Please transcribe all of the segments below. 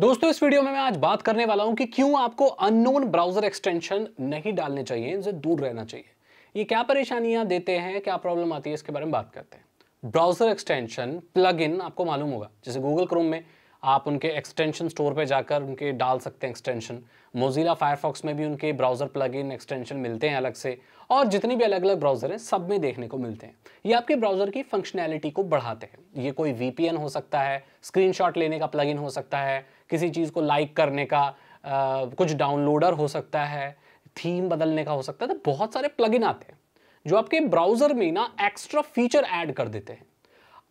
दोस्तों इस वीडियो में मैं आज बात करने वाला हूं कि क्यों आपको अननोन ब्राउजर एक्सटेंशन नहीं डालने चाहिए इनसे दूर रहना चाहिए ये क्या परेशानियां देते हैं क्या प्रॉब्लम आती है इसके बारे में बात करते हैं ब्राउजर एक्सटेंशन प्लगइन आपको मालूम होगा जैसे गूगल क्रोम में आप उनके एक्सटेंशन स्टोर पे जाकर उनके डाल सकते हैं एक्सटेंशन मोजिला फायरफॉक्स में भी उनके ब्राउज़र प्लग इन एक्सटेंशन मिलते हैं अलग से और जितनी भी अलग अलग ब्राउज़र हैं सब में देखने को मिलते हैं ये आपके ब्राउज़र की फंक्शनैलिटी को बढ़ाते हैं ये कोई वी हो सकता है स्क्रीन लेने का प्लगइन हो सकता है किसी चीज़ को लाइक करने का आ, कुछ डाउनलोडर हो सकता है थीम बदलने का हो सकता है तो बहुत सारे प्लगइन आते हैं जो आपके ब्राउज़र में ना एक्स्ट्रा फीचर ऐड कर देते हैं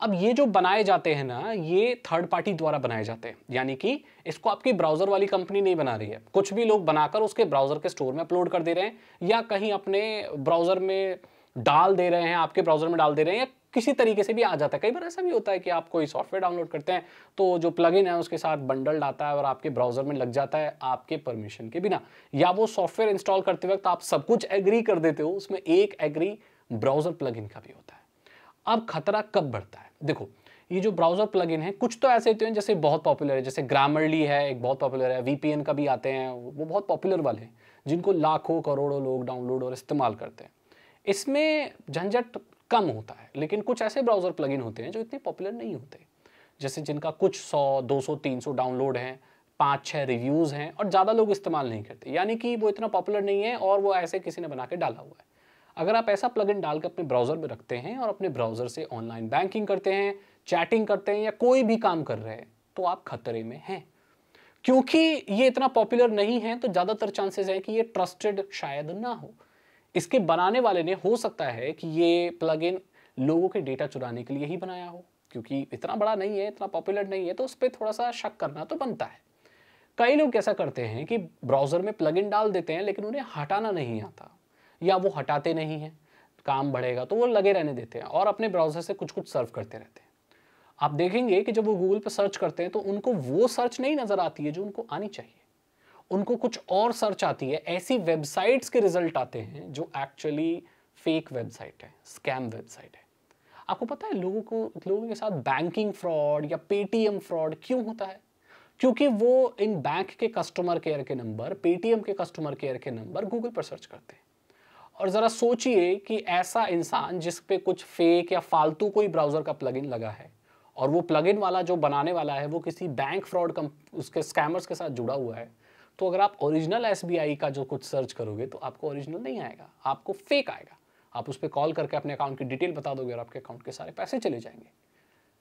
अब ये जो बनाए जाते हैं ना ये थर्ड पार्टी द्वारा बनाए जाते हैं यानी कि इसको आपकी ब्राउजर वाली कंपनी नहीं बना रही है कुछ भी लोग बनाकर उसके ब्राउजर के स्टोर में अपलोड कर दे रहे हैं या कहीं अपने ब्राउजर में डाल दे रहे हैं आपके ब्राउजर में डाल दे रहे हैं या किसी तरीके से भी आ जाता है कई बार ऐसा भी होता है कि आप कोई सॉफ्टवेयर डाउनलोड करते हैं तो जो प्लगइन है उसके साथ बंडल आता है और आपके ब्राउजर में लग जाता है आपके परमिशन के बिना या वो सॉफ्टवेयर इंस्टॉल करते वक्त आप सब कुछ एग्री कर देते हो उसमें एक एग्री ब्राउजर प्लगइन का भी होता है अब खतरा कब बढ़ता है देखो ये जो ब्राउज़र इन है कुछ तो ऐसे होते हैं जैसे बहुत पॉपुलर है जैसे ग्रामरली है एक बहुत पॉपुलर है वीपीएन का भी आते हैं वो बहुत पॉपुलर वाले हैं जिनको लाखों करोड़ों लोग डाउनलोड और इस्तेमाल करते हैं इसमें झंझट कम होता है लेकिन कुछ ऐसे ब्राउज़र प्लग होते हैं जो इतने पॉपुलर नहीं होते जैसे जिनका कुछ सौ दो सौ तीन सौ डाउनलोड हैं पाँच छः रिव्यूज़ हैं और ज़्यादा लोग इस्तेमाल नहीं करते यानी कि वो इतना पॉपुलर नहीं है और वो ऐसे किसी ने बना के डाला हुआ है अगर आप ऐसा प्लगइन डालकर अपने ब्राउज़र में रखते हैं और अपने ब्राउज़र से ऑनलाइन बैंकिंग करते हैं चैटिंग करते हैं या कोई भी काम कर रहे हैं तो आप खतरे में हैं क्योंकि ये इतना पॉपुलर नहीं है तो ज़्यादातर चांसेस है कि ये ट्रस्टेड शायद ना हो इसके बनाने वाले ने हो सकता है कि ये इन लोगों के डेटा चुराने के लिए ही बनाया हो क्योंकि इतना बड़ा नहीं है इतना पॉपुलर नहीं है तो उस पर थोड़ा सा शक करना तो बनता है कई लोग कैसा करते हैं कि ब्राउज़र में प्लगइन डाल देते हैं लेकिन उन्हें हटाना नहीं आता या वो हटाते नहीं हैं काम बढ़ेगा तो वो लगे रहने देते हैं और अपने ब्राउज़र से कुछ कुछ सर्व करते रहते हैं आप देखेंगे कि जब वो गूगल पर सर्च करते हैं तो उनको वो सर्च नहीं नज़र आती है जो उनको आनी चाहिए उनको कुछ और सर्च आती है ऐसी वेबसाइट्स के रिजल्ट आते हैं जो एक्चुअली फेक वेबसाइट है स्कैम वेबसाइट है आपको पता है लोगों को लोगों के साथ बैंकिंग फ्रॉड या पेटीएम फ्रॉड क्यों होता है क्योंकि वो इन बैंक के कस्टमर केयर के नंबर पेटीएम के कस्टमर केयर के नंबर गूगल पर सर्च करते हैं और ज़रा सोचिए कि ऐसा इंसान जिस पे कुछ फेक या फालतू कोई ब्राउज़र का प्लगइन लगा है और वो प्लगइन वाला जो बनाने वाला है वो किसी बैंक फ्रॉड कम उसके स्कैमर्स के साथ जुड़ा हुआ है तो अगर आप ओरिजिनल एस का जो कुछ सर्च करोगे तो आपको ओरिजिनल नहीं आएगा आपको फेक आएगा आप उस पर कॉल करके अपने अकाउंट की डिटेल बता दोगे और आपके अकाउंट के सारे पैसे चले जाएंगे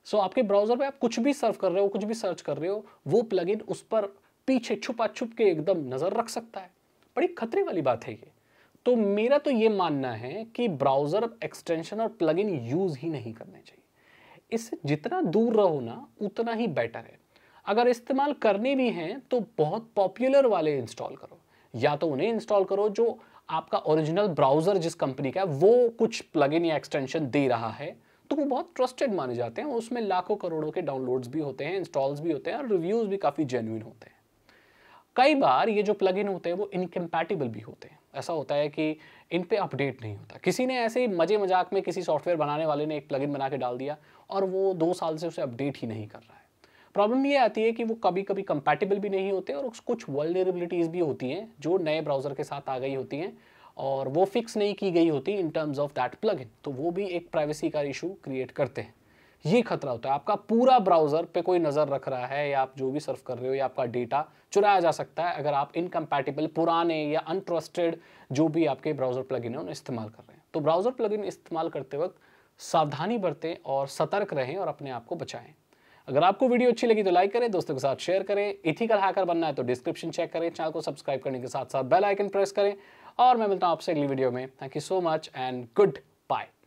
सो so, आपके ब्राउज़र पे आप कुछ भी सर्व कर रहे हो कुछ भी सर्च कर रहे हो वो प्लगइन उस पर पीछे छुपा छुप के एकदम नज़र रख सकता है बड़ी खतरे वाली बात है ये तो मेरा तो ये मानना है कि ब्राउज़र एक्सटेंशन और प्लगइन यूज़ ही नहीं करने चाहिए इससे जितना दूर रहो ना उतना ही बेटर है अगर इस्तेमाल करने भी हैं तो बहुत पॉपुलर वाले इंस्टॉल करो या तो उन्हें इंस्टॉल करो जो आपका ओरिजिनल ब्राउज़र जिस कंपनी का है वो कुछ प्लग या एक्सटेंशन दे रहा है तो वो बहुत ट्रस्टेड माने जाते हैं उसमें लाखों करोड़ों के डाउनलोड्स भी होते हैं इंस्टॉल्स भी होते हैं और रिव्यूज़ भी काफ़ी जेन्यून होते हैं कई बार ये जो प्लग होते हैं वो इनकम्पैटिबल भी होते हैं ऐसा होता है कि इन पे अपडेट नहीं होता किसी ने ऐसे ही मज़े मजाक में किसी सॉफ्टवेयर बनाने वाले ने एक प्लगइन बना के डाल दिया और वो दो साल से उसे अपडेट ही नहीं कर रहा है प्रॉब्लम ये आती है कि वो कभी कभी कंपैटिबल भी नहीं होते और कुछ वर्ल्डेबिलिटीज़ भी होती हैं जो नए ब्राउज़र के साथ आ गई होती हैं और वो फिक्स नहीं की गई होती in terms of that plugin तो वो भी एक प्राइवेसी का इशू क्रिएट करते हैं ये खतरा होता है आपका पूरा ब्राउजर पे कोई नज़र रख रहा है या आप जो भी सर्व कर रहे हो या आपका डेटा चुराया जा सकता है अगर आप इनकम्पैटिबल पुराने या अनट्रस्टेड जो भी आपके ब्राउजर प्लगइन है उन्हें इस्तेमाल कर रहे हैं तो ब्राउजर प्लगइन इस्तेमाल करते वक्त सावधानी बरतें और सतर्क रहें और अपने आप को बचाएं अगर आपको वीडियो अच्छी लगी तो लाइक करें दोस्तों के साथ शेयर करें इथिकल हैकर बनना है तो डिस्क्रिप्शन चेक करें चैनल को सब्सक्राइब करने के साथ साथ बेल आइकन प्रेस करें और मैं मिलता हूं आपसे अगली वीडियो में thank you so much and good bye